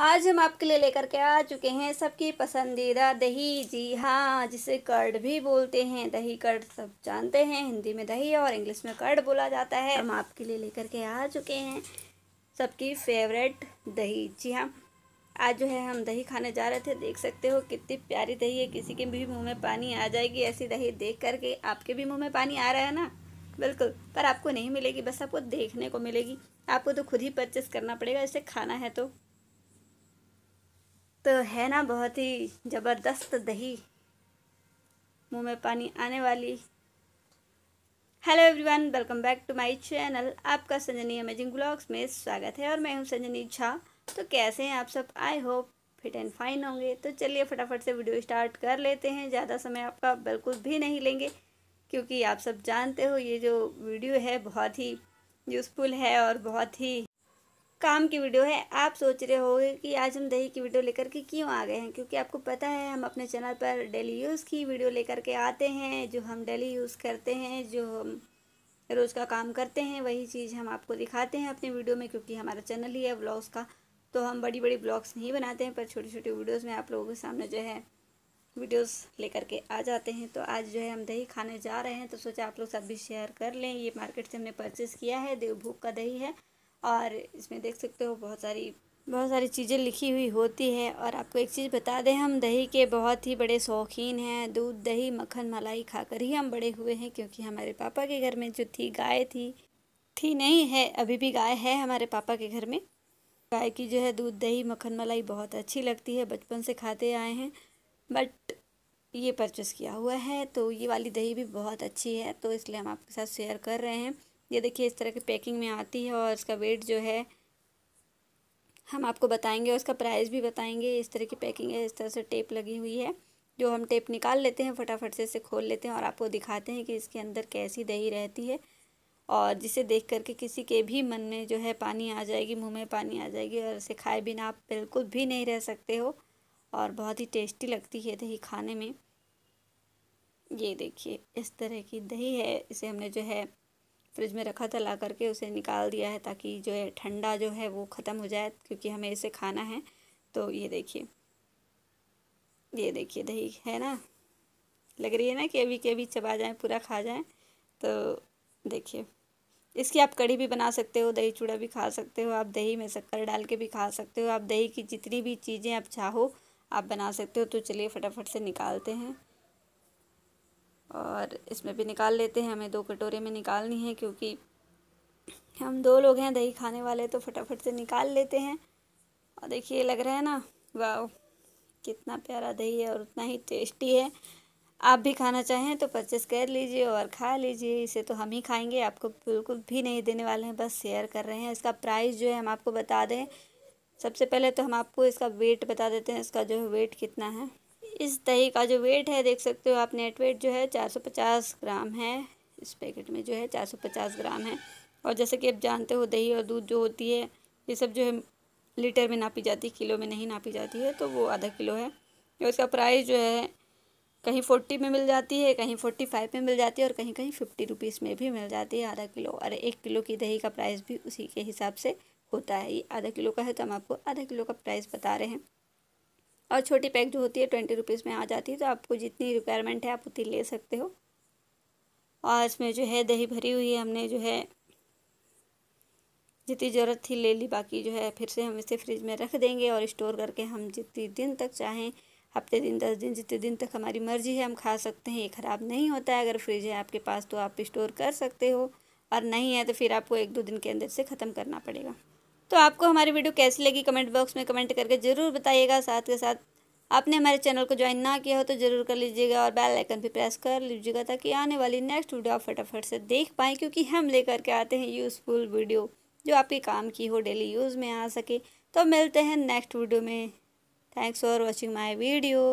आज हम आपके लिए लेकर के आ चुके हैं सबकी पसंदीदा दही जी हाँ जिसे कर्ड भी बोलते हैं दही कर्ड सब जानते हैं हिंदी में दही और इंग्लिश में कर्ड बोला जाता है हम आपके लिए लेकर के आ चुके हैं सबकी फेवरेट दही जी हाँ आज जो है हम दही खाने जा रहे थे देख सकते हो कितनी प्यारी दही है किसी के भी मुँह में पानी आ जाएगी ऐसी दही देख करके आपके भी मुँह में पानी आ रहा है ना बिल्कुल पर आपको नहीं मिलेगी बस आपको देखने को मिलेगी आपको तो खुद ही परचेस करना पड़ेगा इसे खाना है तो तो है ना बहुत ही ज़बरदस्त दही मुंह में पानी आने वाली hello everyone welcome back to my channel आपका संजनी अमेजिंग ब्लॉग्स में स्वागत है और मैं हूं संजनी झा तो कैसे हैं आप सब I hope fit and fine होंगे तो चलिए फटाफट से वीडियो स्टार्ट कर लेते हैं ज़्यादा समय आपका बिल्कुल भी नहीं लेंगे क्योंकि आप सब जानते हो ये जो वीडियो है बहुत ही यूज़फुल है और बहुत ही काम की वीडियो है आप सोच रहे होंगे कि आज हम दही की वीडियो लेकर के क्यों आ गए हैं क्योंकि आपको पता है हम अपने चैनल पर डेली यूज़ की वीडियो लेकर के आते हैं जो हम डेली यूज़ करते हैं जो हम रोज़ का काम करते हैं वही चीज़ हम आपको दिखाते हैं अपने वीडियो में क्योंकि हमारा चैनल ही है ब्लॉग्स का तो हम बड़ी बड़ी ब्लॉग्स नहीं बनाते हैं पर छोटी छोटी वीडियोज़ में आप लोगों के सामने जो है वीडियोस लेकर के आ जाते हैं तो आज जो है हम दही खाने जा रहे हैं तो सोचा आप लोग सब भी शेयर कर लें ये मार्केट से हमने परचेज़ किया है देवभूख का दही है और इसमें देख सकते हो बहुत सारी बहुत सारी चीज़ें लिखी हुई होती हैं और आपको एक चीज़ बता दें हम दही के बहुत ही बड़े शौकीन हैं दूध दही मक्खन मलाई खाकर ही हम बड़े हुए हैं क्योंकि हमारे पापा के घर में जो थी गाय थी थी नहीं है अभी भी गाय है हमारे पापा के घर में गाय की जो है दूध दही मक्खन मलाई बहुत अच्छी लगती है बचपन से खाते आए हैं बट ये परचेस किया हुआ है तो ये वाली दही भी बहुत अच्छी है तो इसलिए हम आपके साथ शेयर कर रहे हैं ये देखिए इस तरह की पैकिंग में आती है और इसका वेट जो है हम आपको बताएंगे और इसका प्राइस भी बताएंगे इस तरह की पैकिंग है इस तरह से टेप लगी हुई है जो हम टेप निकाल लेते हैं फटाफट से इसे खोल लेते हैं और आपको दिखाते हैं कि इसके अंदर कैसी दही रहती है और जिसे देख करके किसी के भी मन में जो है पानी आ जाएगी मुँह में पानी आ जाएगी और इसे खाए बिना आप बिल्कुल भी नहीं रह सकते हो और बहुत ही टेस्टी लगती है दही खाने में ये देखिए इस तरह की दही है इसे हमने जो है फ्रिज में रखा था ला करके उसे निकाल दिया है ताकि जो है ठंडा जो है वो ख़त्म हो जाए क्योंकि हमें इसे खाना है तो ये देखिए ये देखिए दही है ना लग रही है ना कि अभी के अभी चबा जाएँ पूरा खा जाएँ तो देखिए इसकी आप कड़ी भी बना सकते हो दही चूड़ा भी खा सकते हो आप दही में शक्कर डाल के भी खा सकते हो आप दही की जितनी भी चीज़ें आप चाहो आप बना सकते हो तो चलिए फटाफट से निकालते हैं और इसमें भी निकाल लेते हैं हमें दो कटोरे में निकालनी है क्योंकि हम दो लोग हैं दही खाने वाले तो फटाफट से निकाल लेते हैं और देखिए लग रहा है ना वाह कितना प्यारा दही है और उतना ही टेस्टी है आप भी खाना चाहें तो परचेस कर लीजिए और खा लीजिए इसे तो हम ही खाएंगे आपको बिल्कुल भी नहीं देने वाले हैं बस शेयर कर रहे हैं इसका प्राइस जो है हम आपको बता दें सबसे पहले तो हम आपको इसका वेट बता देते हैं इसका जो है वेट कितना है इस दही का जो वेट है देख सकते हो आप नेट वेट जो है 450 ग्राम है इस पैकेट में जो है 450 ग्राम है और जैसे कि आप जानते हो दही और दूध जो होती है ये सब जो है लीटर में नापी जाती है किलो में नहीं नापी जाती है तो वो आधा किलो है और इसका प्राइस जो है कहीं फोर्टी में मिल जाती है कहीं फोर्टी फाइव में मिल जाती है और कहीं कहीं फिफ्टी रुपीज़ में भी मिल जाती है आधा किलो और एक किलो की दही का प्राइस भी उसी के हिसाब से होता है ये आधा किलो का है तो हम आपको आधा किलो का प्राइस बता रहे हैं और छोटी पैक जो होती है ट्वेंटी रुपीज़ में आ जाती है तो आपको जितनी रिक्वायरमेंट है आप उतनी ले सकते हो और इसमें जो है दही भरी हुई है हमने जो है जितनी ज़रूरत थी ले ली बाकी जो है फिर से हम इसे फ्रिज में रख देंगे और स्टोर करके हम जितने दिन तक चाहें हफ्ते दिन दस दिन जितने दिन तक हमारी मर्जी है हम खा सकते हैं ये ख़राब नहीं होता है अगर फ्रिज है आपके पास तो आप स्टोर कर सकते हो और नहीं है तो फिर आपको एक दो दिन के अंदर से ख़त्म करना पड़ेगा तो आपको हमारी वीडियो कैसी लगी कमेंट बॉक्स में कमेंट करके ज़रूर बताइएगा साथ के साथ आपने हमारे चैनल को ज्वाइन ना किया हो तो ज़रूर कर लीजिएगा और बेल आइकन भी प्रेस कर लीजिएगा ताकि आने वाली नेक्स्ट वीडियो आप फटाफट से देख पाएँ क्योंकि हम लेकर के आते हैं यूज़फुल वीडियो जो आपके काम की हो डेली यूज़ में आ सके तो मिलते हैं नेक्स्ट वीडियो में thanks for watching my video